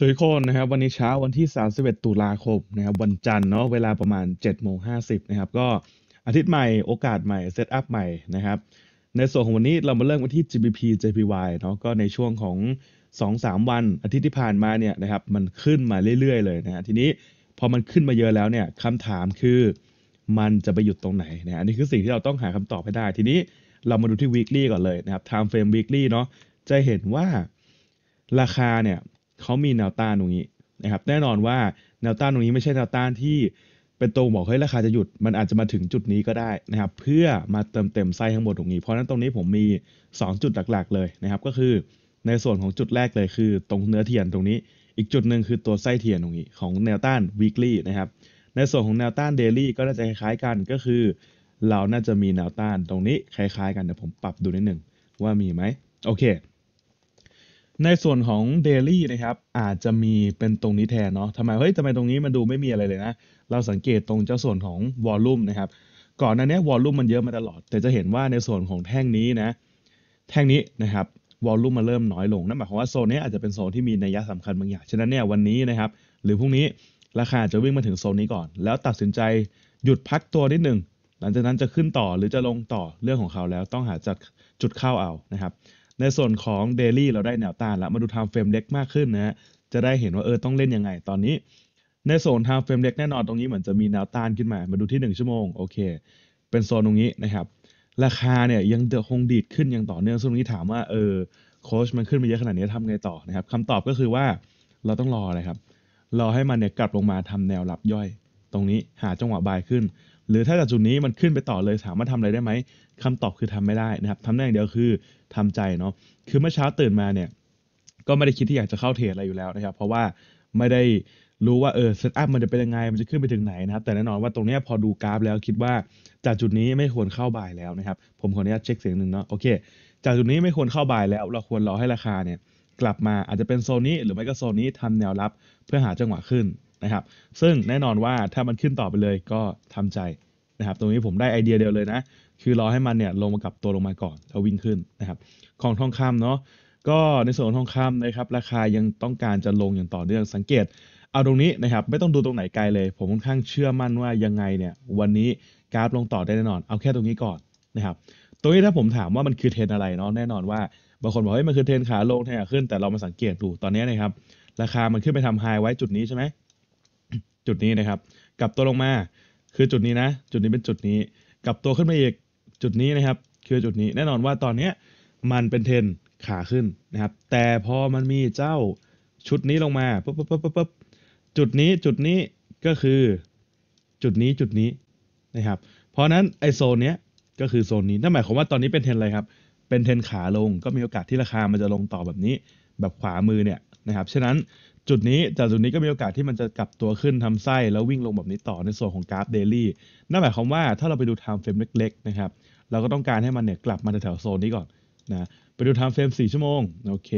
สวัสดีคนนะครับวันนี้เช้าวันที่ 31 ตุลาคมนะครับวันจันทร์เนาะเวลาประมาณ7โมง50 นะครับ ก็อาทิตย์ใหม่โอกาสใหม่ เซตอัพใหม่นะครับในส่วนของวันนี้เรามาเริ่มกันที่ GBP JPY เนาะก็ในช่วงของ 2-3 วัน อาทิตย์ที่ผ่านมาเนี่ยนะครับ มันขึ้นมาเรื่อยๆเลยนะฮะทีนี้พอมันขึ้นมาเยอะแล้วเนี่ยคำถามคือมันจะไปหยุดตรงไหนนะอันนี้คือสิ่งที่เราต้องหาคำตอบให้ได้ ทีนี้เรามาดูที่ weekly ก่อนเลยนะครับ time frame weekly เนาะจะเห็นว่าราคาเนี่ยเขามีแนวต้านตรงนี้นะครับ แน่นอนว่าแนวต้านตรงนี้ไม่ใช่แนวต้านที่ เป็นตัวบอกเฮ้ยราคาจะหยุด มันอาจจะมาถึงจุดนี้ก็ได้นะครับเพื่อมาเติมเต็มไส้ทั้งหมดตรงนี้เพราะนั้นตรงนี้ผมมี 2 จุดหลักๆเลยนะครับ ก็คือในส่วนของจุดแรกเลยคือ ตรงเนื้อเทียนตรงนี้ อีกจุดหนึ่งคือตัวไส้เทียนตรงนี้ของแนวต้าน weekly นะครับในส่วนของแนวต้าน daily ก็น่าจะคล้ายๆกันก็คือ เราน่าจะมีแนวต้านตรงนี้คล้ายๆ กันเดี๋ยวผมปรับดูนิดหนึ่งว่ามีไหมโอเคในส่วนของเดลี่นะครับอาจจะมีเป็นตรงนี้แทนเนาะทำไมเฮ้ยทำไมตรงนี้มันดูไม่มีอะไรเลยนะ เราสังเกตตรงเจ้าส่วนของวอลลุ่มนะครับ ก่อนหน้านี้วอลลุ่มมันเยอะมาตลอดแต่จะเห็นว่าในส่วนของแท่งนี้นะแท่งนี้นะครับวอลลุ่มมันเริ่มน้อยลง นั่นหมายความว่าโซนนี้อาจจะเป็นโซนที่มีนัยสำคัญบางอย่าง ฉะนั้นเนี่ยวันนี้นะครับหรือพรุ่งนี้ราคาจะวิ่งมาถึงโซนนี้ก่อน แล้วตัดสินใจหยุดพักตัวนิดหนึ่งหลังจากนั้นจะขึ้นต่อหรือจะลงต่อเรื่องของเขาแล้วต้องหาจากจุดเข้าเอานะครับในส่วนของเดลี่เราได้แนวต้านแล้ว มาดูไทม์เฟรมเล็กมากขึ้นนะฮะจะได้เห็นว่าเออต้องเล่นยังไงตอนนี้ ในโซนไทม์เฟรมเล็กแน่นอนตรงนี้เหมือนจะมีแนวต้านขึ้นมา มาดูที่ 1 ชั่วโมงโอเค เป็นโซนตรงนี้นะครับ ราคาเนี่ยยังคงดีดขึ้นอย่างต่อเนื่องซึ่งตรงนี้ถามว่าเออโค้ชมันขึ้นมาเยอะขนาดนี้ทำไงต่อนะครับคำตอบก็คือว่าเราต้องรออะไรครับรอให้มันเนี่ยกลับลงมาทำแนวรับย่อย ตรงนี้หาจังหวะบายขึ้นหรือถ้าจากจุดนี้มันขึ้นไปต่อเลยถามว่าทำอะไรได้ไหมคำตอบคือทำไม่ได้นะครับทำได้อย่างเดียวคือทำใจเนาะคือเมื่อเช้าตื่นมาเนี่ยก็ไม่ได้คิดที่อยากจะเข้าเทรดอะไรอยู่แล้วนะครับเพราะว่าไม่ได้รู้ว่าเออเซตอัพมันจะเป็นยังไงมันจะขึ้นไปถึงไหนนะครับ แต่แน่นอนว่าตรงนี้พอดูกราฟแล้วคิดว่าจากจุดนี้ไม่ควรเข้าบ่ายแล้วนะครับผมขออนุญาตเช็คเสียงหนึ่งเนาะโอเค จากจุดนี้ไม่ควรเข้าบ่ายแล้ว เราควรรอให้ราคาเนี่ย กลับมาอาจจะเป็นโซนนี้หรือไม่ก็โซนนี้ทำแนวรับเพื่อหาจังหวะขึ้นนะครับซึ่งแน่นอนว่าถ้ามันขึ้นต่อไปเลยก็ทำใจนะครับตรงนี้ผมได้ไอเดียเดียวเลยนะ คือรอให้มันเนี่ยลงมากับตัวลงมาก่อนแล้ววิ่งขึ้นนะครับของทองคำเนาะ ก็ในส่วนทองคำนะครับราคายังต้องการจะลงอย่างต่อเนื่องสังเกต เอาตรงนี้นะครับไม่ต้องดูตรงไหนไกลเลย ผมค่อนข้างเชื่อมั่นว่ายังไงเนี่ยวันนี้กราฟลงต่อได้แน่นอนเอาแค่ตรงนี้ก่อนนะครับตรงนี้ถ้าผมถามว่ามันคือเทรนอะไรเนาะแน่นอนว่า บางคนบอกเฮ้ยมันคือเทรนขาลงเทรนขาขึ้นแต่เรามาสังเกตดูตอนนี้นะครับราคามันขึ้นไปทำไฮไว้จุดนี้ใช่ไหมจุดนี้นะครับ กลับตัวลงมา คือจุดนี้นะ จุดนี้เป็นจุดนี้ กลับตัวขึ้นมาอีก จุดนี้นะครับ คือจุดนี้ แน่นอนว่าตอนนี้มันเป็นเทนขาขึ้นนะครับ แต่พอมันมีเจ้าชุดนี้ลงมา ปุ๊บปุ๊บปุ๊บปุ๊บจุดนี้ จุดนี้ ก็คือจุดนี้ จุดนี้นะครับเพราะนั้นไอโซนเนี้ยก็คือโซนนี้นั่นหมายความว่าตอนนี้เป็นเทนอะไรครับ เป็นเทนขาลง ก็มีโอกาสที่ราคา มันจะลงต่อแบบนี้ แบบขวามือเนี่ยนะครับฉะนั้นจุดนี้จากจุดนี้ก็มีโอกาสที่มันจะกลับตัวขึ้นทำไส้แล้ววิ่งลงแบบนี้ต่อในส่วนของกราฟเดลี่นั่นหมายความว่าถ้าเราไปดูไทม์เฟรมเล็กๆนะครับเราก็ต้องการให้มันเนี่ยกลับมาแถวโซนนี้ก่อนนะไปดูไทม์เฟรม4ชั่วโมงโอเค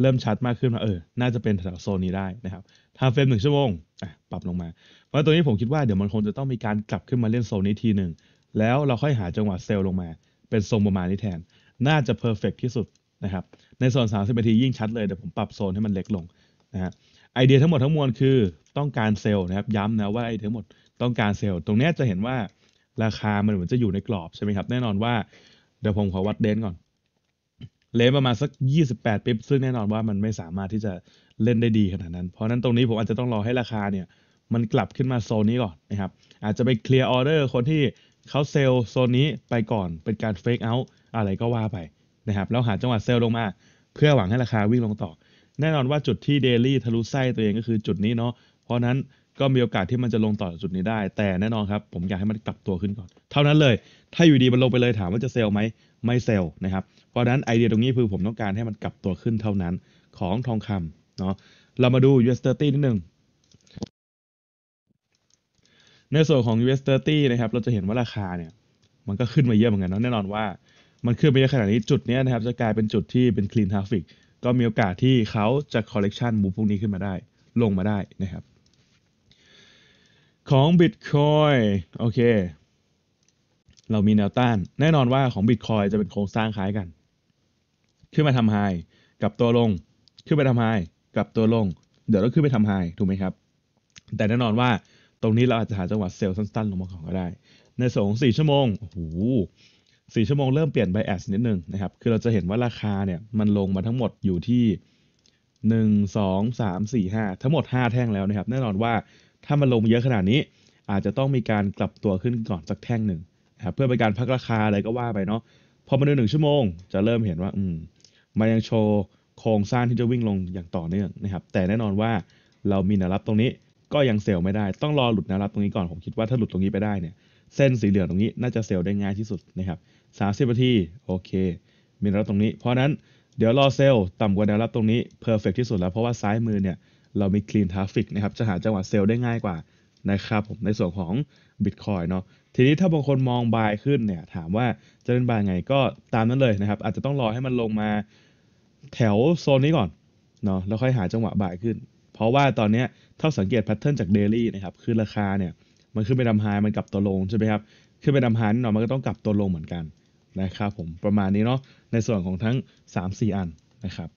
เริ่มชัดมากขึ้นมาเออน่าจะเป็นแถวโซนนี้ได้นะครับไทม์เฟรมหนึ่งชั่วโมงอ่ะปรับลงมา เพราะตัวนี้ผมคิดว่าเดี๋ยวมันคงจะต้องมีการกลับขึ้นมาเล่นโซนนี้ทีหนึ่งแล้วเราค่อยหาจังหวะเซลล์ลงมา เป็นทรงประมาณนี้แทน น่าจะเพอร์เฟกที่สุดนะครับในโซน30นาทียิ่งชัดเลย เดี๋ยวผมปรับโซนให้มันเล็กลงนะฮะไอเดียทั้งหมดทั้งมวลคือต้องการเซลล์นะครับย้ำนะว่าไอเดียทั้งหมดต้องการเซลล์ตรงนี้จะเห็นว่าราคามันเหมือนจะอยู่ในกรอบ ใช่ไหมครับ แน่นอนว่าเดี๋ยวผมขอวัดเดนก่อน เลนประมาณสัก 28ปิ๊บซึ่งแน่นอนว่ามันไม่สามารถที่จะเล่นได้ดีขนาดนั้นเพราะนั้นตรงนี้ผมอาจจะต้องรอให้ราคาเนี่ยมันกลับขึ้นมาโซนนี้ก่อนนะครับอาจจะไปเคลียร์ออเดอร์คนที่เขาเซลล์โซนนี้ไปก่อน เป็นการเฟกเอาท์อะไรก็ว่าไปนะครับแล้วหาจังหวะเซลลงมา เพื่อหวังให้ราคาวิ่งลงต่อ แน่นอนว่าจุดที่เดลี่ทะลุไส้ตัวเองก็คือจุดนี้เนาะเพราะนั้นก็มีโอกาสที่มันจะลงต่อจุดนี้ได้ แต่แน่นอนครับผมอยากให้มันกลับตัวขึ้นก่อน เท่านั้นเลยถ้าอยู่ดีมันลงไปเลยถามว่าจะเซลล์ไหมไม่เซลล์นะครับเพราะนั้นไอเดียตรงนี้คือผมต้องการให้มันกลับตัวขึ้นเท่านั้นของทองคำเนาะเรามาดู US 30นิดนึงในส่วนของ US 30นะครับเราจะเห็นว่าราคาเนี่ยมันก็ขึ้นมาเยอะเหมือนกันเนาะแน่นอนว่ามันขึ้นไปเยอะขนาดนี้ จุดนี้นะครับ จะกลายเป็นจุดที่เป็น clean traffic ก็มีโอกาสที่เขาจะ collection มูพวกนี้ขึ้นมาได้ ลงมาได้นะครับ ของ Bitcoin โอเค เรามีแนวต้าน แน่นอนว่าของ Bitcoin จะเป็นโครงสร้างคล้ายกัน ขึ้นมาทำไฮกับตัวลงขึ้นไปทำไฮกับตัวลง เดี๋ยวเราขึ้นไปทำไฮถูกไหมครับ แต่แน่นอนว่าตรงนี้เราอาจจะหาจังหวะเซลล์สั้นๆ ลงมาของก็ได้ ในสองสี่ชั่วโมงโอ้โหสี่ชั่วโมงเริ่มเปลี่ยนไบแอสนิดนึงนะครับ คือเราจะเห็นว่าราคาเนี่ยมันลงมาทั้งหมดอยู่ที่หนึ่งงสสสอามี่ห้าทั้งหมดห้าแท่งแล้วนะครับแน่นอนว่าถ้ามันลงเยอะขนาดนี้ อาจจะต้องมีการกลับตัวขึ้นก่อนสักแท่งหนึ่งนะครับเพื่อเป็นการพักราคาอะไรก็ว่าไปเนาะพอมาดูหนึ่งชั่วโมง จะเริ่มเห็นว่าอืมมันยังโชว์โครงสร้างที่จะวิ่งลงอย่างต่อเนื่องนะครับแต่แน่นอนว่าเรามีแนวรับตรงนี้ ก็ยังเซลล์ไม่ได้ ต้องรอหลุดแนวรับตรงนี้ก่อนผมคิดว่าถ้าหลุดตรงนี้ไปได้เนี่ยเส้นสีเหลืองตรงนี้ น่าจะเซลล์ได้ง่ายที่สุดนะครับ 30นาทีโอเค มีแนวรับตรงนี้ เพราะนั้นเดี๋ยวรอเซลล์ ต่ำกว่าแนวรับตรงนี้เพอร์เฟกที่สุดแล้วเพราะว่าซ้ายมือเนี่ยเรามีคลีนทราฟิกนะครับจะหาจังหวะเซลล์ได้ง่ายกว่านะครับผมในส่วนของบิตคอยเนาะ ทีนี้ถ้าบางคนมองบายขึ้นเนี่ยถามว่า จะเล่นบายไงก็ตามนั้นเลยนะครับอาจจะต้องรอให้มันลงมาแถวโซนนี้ก่อนเนาะแล้วค่อยหาจังหวะบายขึ้น เพราะว่าตอนนี้ถ้าสังเกตแพทเทิร์นจากเดลี่นะครับคือราคาเนี่ยมันขึ้นไปดำายมันกลับตัวลง ใช่ไหมครับ ขึ้นไปดำายนิดหน่อยมันก็ต้องกลับตัวลงเหมือนกัน นะครับผมประมาณนี้เนาะในส่วนของทั้ง 3-4 อันนะครับ